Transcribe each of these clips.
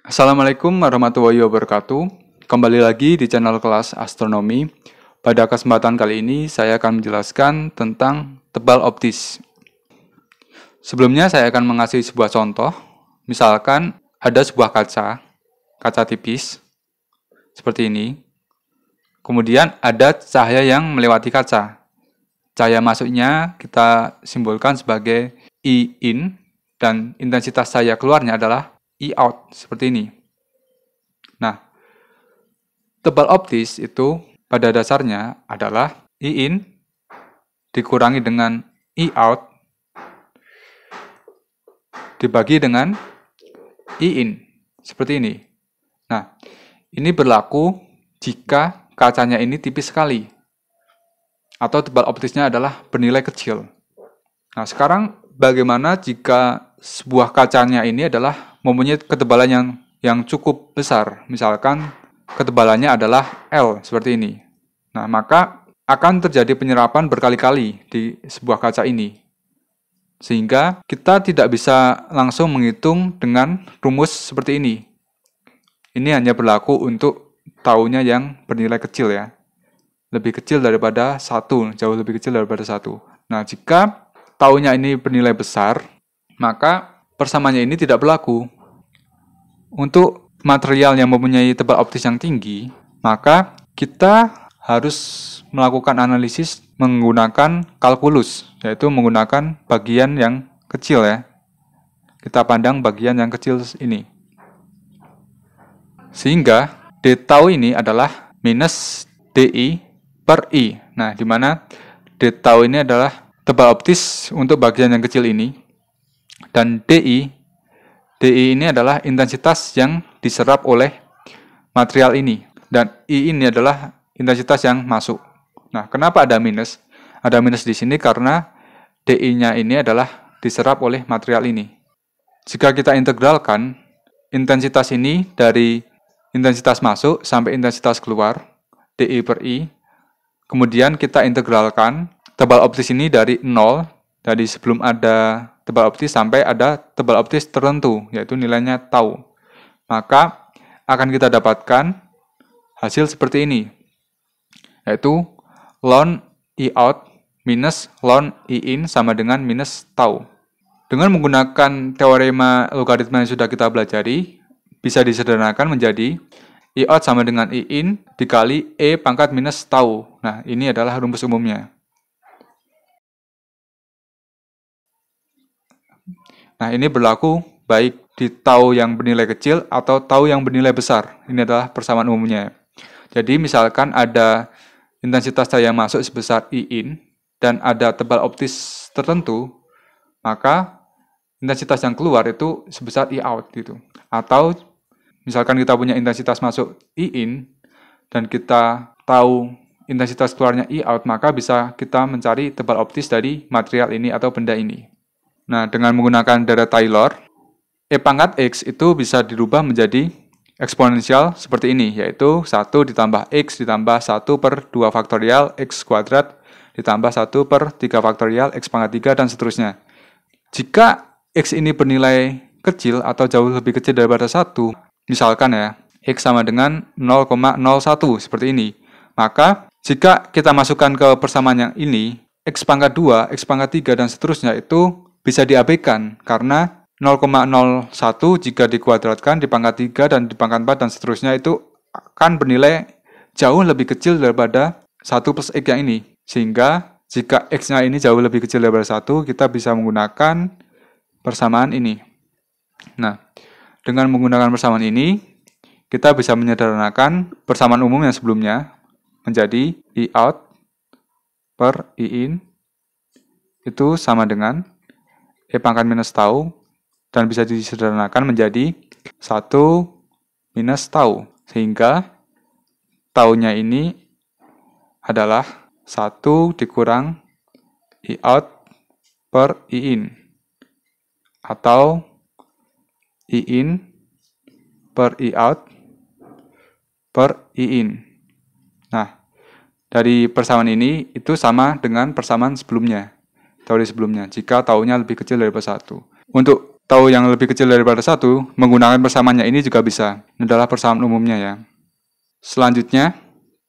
Assalamualaikum warahmatullahi wabarakatuh. Kembali lagi di channel kelas astronomi. Pada kesempatan kali ini saya akan menjelaskan tentang tebal optis. Sebelumnya saya akan mengasih sebuah contoh. Misalkan ada sebuah kaca, kaca tipis seperti ini. Kemudian ada cahaya yang melewati kaca. Cahaya masuknya kita simbolkan sebagai I in dan intensitas cahaya keluarnya adalah e-out seperti ini. Nah, tebal optis itu pada dasarnya adalah e-in dikurangi dengan e-out dibagi dengan e-in seperti ini. Nah, ini berlaku jika kacanya ini tipis sekali atau tebal optisnya adalah bernilai kecil. Nah, sekarang bagaimana jika sebuah kacanya ini adalah mempunyai ketebalan yang yang cukup besar. Misalkan ketebalannya adalah L seperti ini. Nah, maka akan terjadi penyerapan berkali-kali di sebuah kaca ini. Sehingga kita tidak bisa langsung menghitung dengan rumus seperti ini. Ini hanya berlaku untuk taunya yang bernilai kecil ya. Lebih kecil daripada satu, jauh lebih kecil daripada satu. Nah, jika taunya ini bernilai besar, maka persamaannya ini tidak berlaku. Untuk material yang mempunyai tebal optis yang tinggi, maka kita harus melakukan analisis menggunakan kalkulus, yaitu menggunakan bagian yang kecil ya. Kita pandang bagian yang kecil ini. Sehingga D tau ini adalah minus DI per I. Nah, di mana D tau ini adalah tebal optis untuk bagian yang kecil ini dan DI, DI ini adalah intensitas yang diserap oleh material ini. Dan I ini adalah intensitas yang masuk. Nah, kenapa ada minus? Ada minus di sini karena DI-nya ini adalah diserap oleh material ini. Jika kita integralkan intensitas ini dari intensitas masuk sampai intensitas keluar, DI per I, kemudian kita integralkan tebal optis ini dari 0, dari sebelum ada tebal optis sampai ada tebal optis tertentu, yaitu nilainya tau. Maka akan kita dapatkan hasil seperti ini, yaitu ln E out minus ln E in sama dengan minus tau. Dengan menggunakan teorema logaritma yang sudah kita pelajari, bisa disederhanakan menjadi I out sama dengan I in dikali E pangkat minus tau. Nah, ini adalah rumus umumnya. Nah, ini berlaku baik di tau yang bernilai kecil atau tau yang bernilai besar. Ini adalah persamaan umumnya. Jadi misalkan ada intensitas cahaya masuk sebesar I in dan ada tebal optis tertentu, maka intensitas yang keluar itu sebesar I out gitu. Atau misalkan kita punya intensitas masuk I in dan kita tahu intensitas keluarnya I out, maka bisa kita mencari tebal optis dari material ini atau benda ini. Nah, dengan menggunakan deret Taylor, E pangkat X itu bisa dirubah menjadi eksponensial seperti ini, yaitu 1 ditambah X ditambah 1 per 2 faktorial X kuadrat ditambah 1 per 3 faktorial X pangkat 3 dan seterusnya. Jika X ini bernilai kecil atau jauh lebih kecil daripada 1, misalkan ya, X sama dengan 0,01 seperti ini, maka jika kita masukkan ke persamaan yang ini, X pangkat 2, X pangkat 3, dan seterusnya itu bisa diabaikan karena 0,01 jika dikuadratkan di pangkat 3 dan di pangkat 4 dan seterusnya itu akan bernilai jauh lebih kecil daripada 1 plus X yang ini. Sehingga jika X-nya ini jauh lebih kecil daripada 1, kita bisa menggunakan persamaan ini. Nah, dengan menggunakan persamaan ini, kita bisa menyederhanakan persamaan umum yang sebelumnya menjadi I out per I in itu sama dengan E pangkat minus tau dan bisa disederhanakan menjadi 1 minus tau. Sehingga taunya ini adalah 1 dikurang I out per I in atau I in per I out per I in. Nah, dari persamaan ini itu sama dengan persamaan sebelumnya teori sebelumnya jika taunya lebih kecil daripada satu. Untuk tau yang lebih kecil daripada satu, menggunakan persamaannya ini juga bisa. Ini adalah persamaan umumnya ya. Selanjutnya,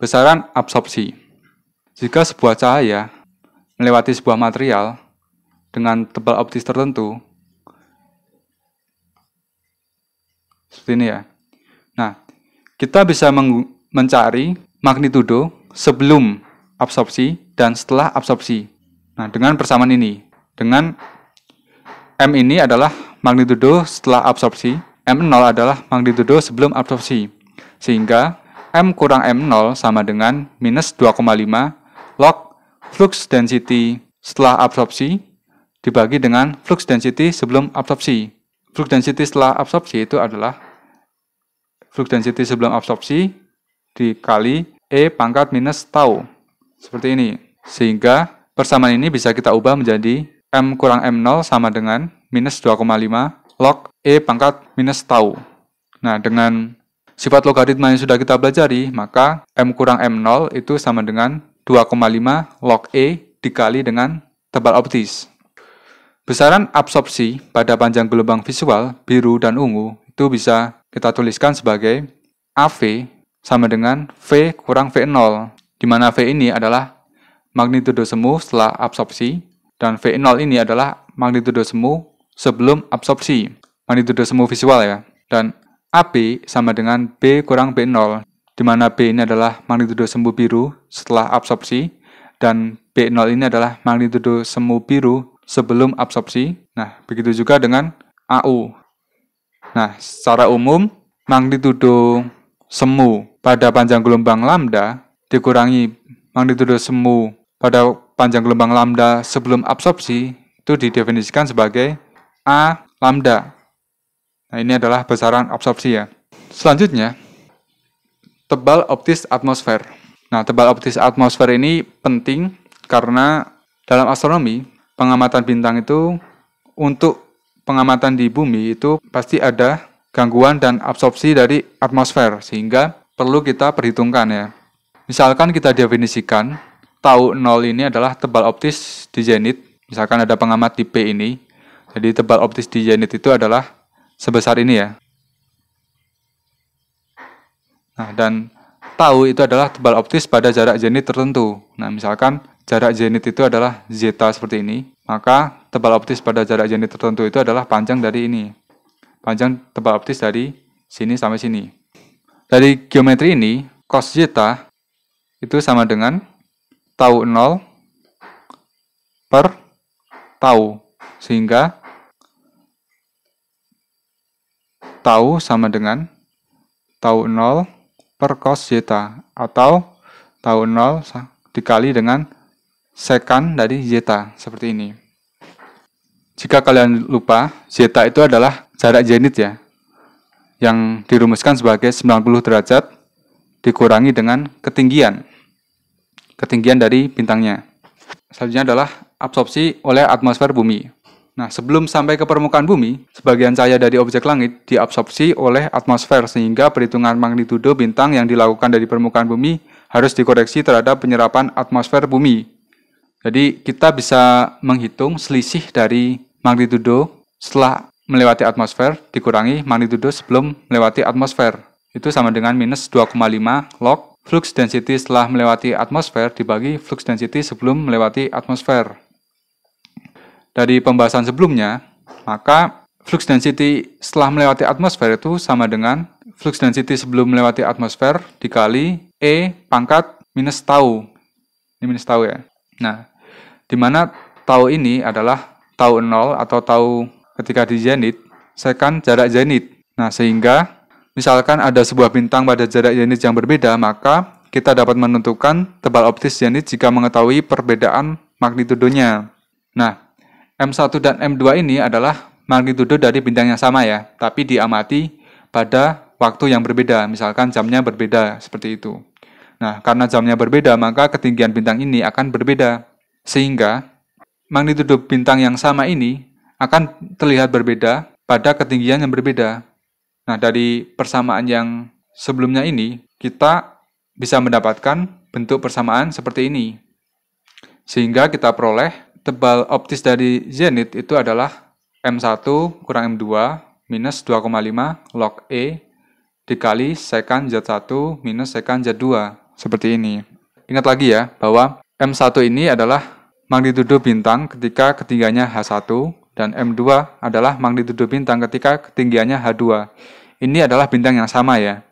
besaran absorpsi. Jika sebuah cahaya melewati sebuah material dengan tebal optis tertentu, seperti ini ya. Nah, kita bisa mencari magnitudo sebelum absorpsi dan setelah absorpsi. Nah, dengan persamaan ini, dengan M ini adalah magnitudo setelah absorpsi, M0 adalah magnitudo sebelum absorpsi. Sehingga M kurang M0 sama dengan minus 2,5 log flux density setelah absorpsi dibagi dengan flux density sebelum absorpsi. Flux density setelah absorpsi itu adalah flux density sebelum absorpsi dikali E pangkat minus tau. Seperti ini. Sehingga Persamaan ini bisa kita ubah menjadi M kurang M0 sama dengan minus 2,5 log E pangkat minus tau. Nah, dengan sifat logaritma yang sudah kita pelajari, maka M kurang M0 itu sama dengan 2,5 log E dikali dengan tebal optis. Besaran absorpsi pada panjang gelombang visual biru dan ungu itu bisa kita tuliskan sebagai AV sama dengan V kurang V0, di mana V ini adalah magnitudo semu setelah absorpsi, dan V0 ini adalah magnitudo semu sebelum absorpsi, magnitudo semu visual ya. Dan AB sama dengan B kurang B0, di mana B ini adalah magnitudo semu biru setelah absorpsi, dan B0 ini adalah magnitudo semu biru sebelum absorpsi. Nah, begitu juga dengan AU. Nah, secara umum, magnitudo semu pada panjang gelombang lambda dikurangi magnitudo semu pada panjang gelombang lambda sebelum absorpsi itu didefinisikan sebagai A lambda. Nah, ini adalah besaran absorpsi ya. Selanjutnya, tebal optis atmosfer. Nah, tebal optis atmosfer ini penting karena dalam astronomi, pengamatan bintang itu untuk pengamatan di bumi itu pasti ada gangguan dan absorpsi dari atmosfer sehingga perlu kita perhitungkan ya. Misalkan kita definisikan tahu nol ini adalah tebal optis di zenit. Misalkan ada pengamat di P ini. Jadi tebal optis di zenit itu adalah sebesar ini ya. Nah, dan tahu itu adalah tebal optis pada jarak zenit tertentu. Nah, misalkan jarak zenit itu adalah zeta seperti ini, maka tebal optis pada jarak zenit tertentu itu adalah panjang dari ini. Panjang tebal optis dari sini sampai sini. Dari geometri ini, cos zeta itu sama dengan tau 0 per tau. Sehingga tau sama dengan tau 0 per cos zeta atau tau 0 dikali dengan sekan dari zeta seperti ini. Jika kalian lupa, zeta itu adalah jarak zenit ya, yang dirumuskan sebagai 90 derajat dikurangi dengan ketinggian ketinggian dari bintangnya. Selanjutnya adalah absorpsi oleh atmosfer bumi. Nah, sebelum sampai ke permukaan bumi, sebagian cahaya dari objek langit diabsorpsi oleh atmosfer sehingga perhitungan magnitudo bintang yang dilakukan dari permukaan bumi harus dikoreksi terhadap penyerapan atmosfer bumi. Jadi, kita bisa menghitung selisih dari magnitudo setelah melewati atmosfer dikurangi magnitudo sebelum melewati atmosfer. Itu sama dengan minus 2,5 log Flux density setelah melewati atmosfer dibagi flux density sebelum melewati atmosfer. Dari pembahasan sebelumnya, maka flux density setelah melewati atmosfer itu sama dengan flux density sebelum melewati atmosfer dikali E pangkat minus tau. Ini minus tau ya. Nah, di mana tau ini adalah tau 0 atau tau ketika di zenit, sekan jarak zenith. Nah, sehingga Misalkan ada sebuah bintang pada jarak zenit yang berbeda, maka kita dapat menentukan tebal optis zenit jika mengetahui perbedaan magnitudonya. Nah, M1 dan M2 ini adalah magnitudo dari bintang yang sama ya, tapi diamati pada waktu yang berbeda, misalkan jamnya berbeda seperti itu. Nah, karena jamnya berbeda, maka ketinggian bintang ini akan berbeda. Sehingga magnitudo bintang yang sama ini akan terlihat berbeda pada ketinggian yang berbeda. Nah, dari persamaan yang sebelumnya ini, kita bisa mendapatkan bentuk persamaan seperti ini. Sehingga kita peroleh tebal optis dari zenit itu adalah M1 kurang M2 minus 2,5 log E dikali sekan Z1 minus sekan Z2 seperti ini. Ingat lagi ya bahwa M1 ini adalah magnitudo bintang ketika ketinggiannya H1 dan M2 adalah magnitudo bintang ketika ketinggiannya H2 ini adalah bintang yang sama ya.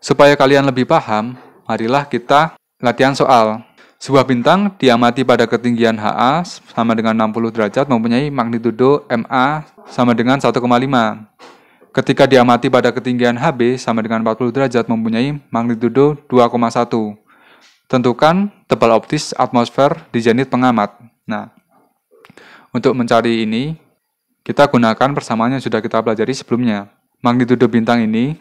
Supaya kalian lebih paham, marilah kita latihan soal. Sebuah bintang diamati pada ketinggian HA sama dengan 60 derajat mempunyai magnitudo MA sama dengan 1,5. Ketika diamati pada ketinggian HB sama dengan 40 derajat mempunyai magnitudo 2,1. Tentukan tebal optis atmosfer di jenit pengamat. Nah, untuk mencari ini, kita gunakan persamaan yang sudah kita pelajari sebelumnya magnitudo bintang ini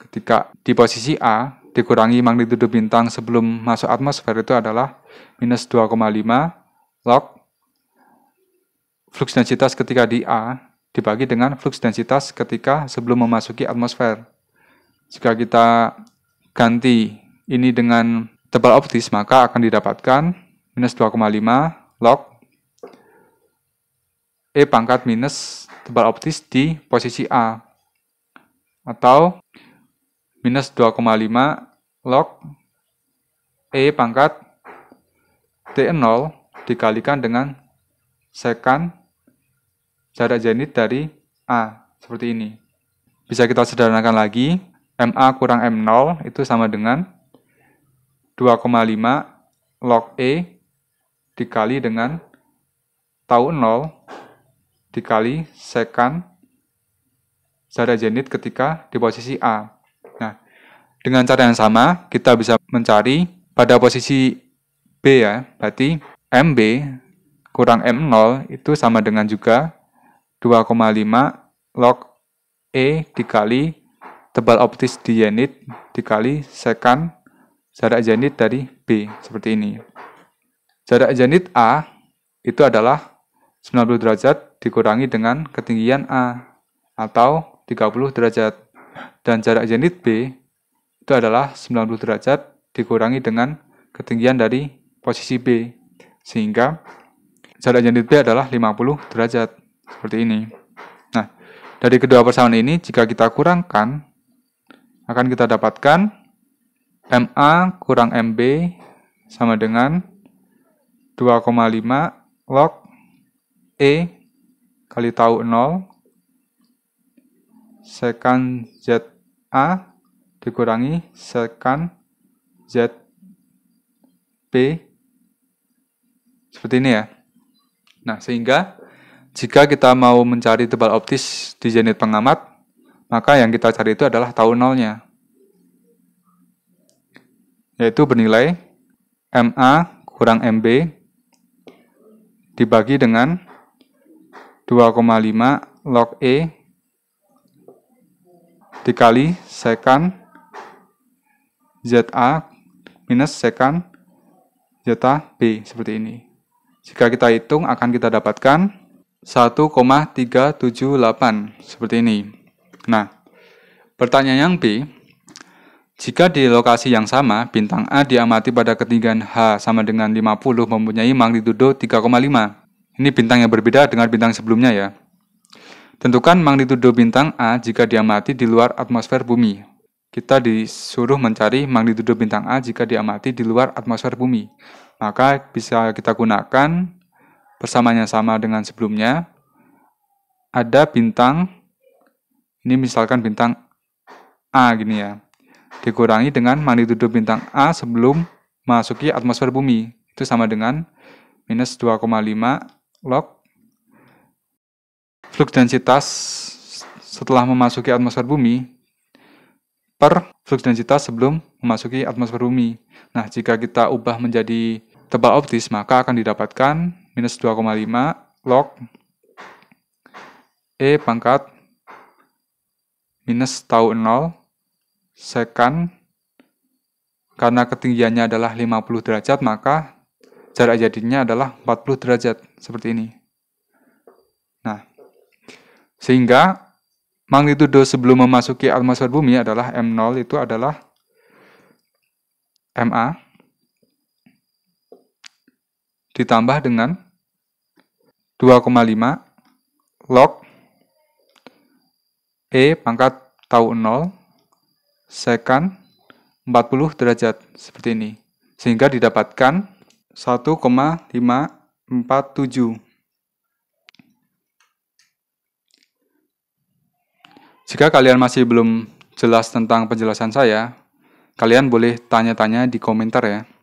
ketika di posisi A dikurangi magnitudo bintang sebelum masuk atmosfer itu adalah minus 2,5 log flux densitas ketika di A dibagi dengan flux densitas ketika sebelum memasuki atmosfer. Jika kita ganti ini dengan tebal optis, maka akan didapatkan minus 2,5 log E pangkat minus tebal optis di posisi A atau minus 2,5 log E pangkat T0 dikalikan dengan sekan jarak zenit dari A, seperti ini. Bisa kita sederhanakan lagi, MA kurang M0 itu sama dengan 2,5 log E dikali dengan tau 0 dikali sekan zara zenit ketika di posisi A. Nah, dengan cara yang sama, kita bisa mencari pada posisi B ya, berarti MB kurang M0 itu sama dengan juga 2,5 log E dikali tebal optis di unit dikali sekan jarak janit dari B seperti ini. Jarak janit A itu adalah 90 derajat dikurangi dengan ketinggian A atau 30 derajat. Dan jarak zenit B itu adalah 90 derajat dikurangi dengan ketinggian dari posisi B. Sehingga jarak zenit B adalah 50 derajat. Seperti ini. Nah, dari kedua persamaan ini jika kita kurangkan akan kita dapatkan MA kurang MB sama dengan 2,5 log E kali tau 0 sekan Z A dikurangi sekan Z ZB seperti ini ya. Nah, sehingga jika kita mau mencari tebal optis di jenit pengamat, maka yang kita cari itu adalah tau nolnya. Yaitu bernilai MA kurang MB dibagi dengan 2,5 log E dikali sekan ZA minus sekan b seperti ini. Jika kita hitung akan kita dapatkan 1,378 seperti ini. Nah, pertanyaan yang B, jika di lokasi yang sama, bintang A diamati pada ketinggian H sama dengan 50 mempunyai magnitudo 3,5. Ini bintang yang berbeda dengan bintang sebelumnya ya. Tentukan magnitudo bintang A jika diamati di luar atmosfer bumi. Kita disuruh mencari magnitudo bintang A jika diamati di luar atmosfer bumi. Maka bisa kita gunakan persamaannya sama dengan sebelumnya. Ada bintang, ini misalkan bintang A gini ya, dikurangi dengan magnitudo bintang A sebelum masuki atmosfer bumi. Itu sama dengan minus 2,5 log flux densitas setelah memasuki atmosfer bumi per flux densitas sebelum memasuki atmosfer bumi. Nah, jika kita ubah menjadi tebal optis, maka akan didapatkan minus 2,5 log E pangkat minus tau 0 sekan karena ketinggiannya adalah 50 derajat, maka jarak jadinya adalah 40 derajat seperti ini. Sehingga magnitudo sebelum memasuki atmosfer bumi adalah M0 itu adalah MA ditambah dengan 2,5 log E pangkat tau 0 sekan 40 derajat seperti ini. Sehingga didapatkan 1,547 Jika kalian masih belum jelas tentang penjelasan saya, kalian boleh tanya-tanya di komentar ya.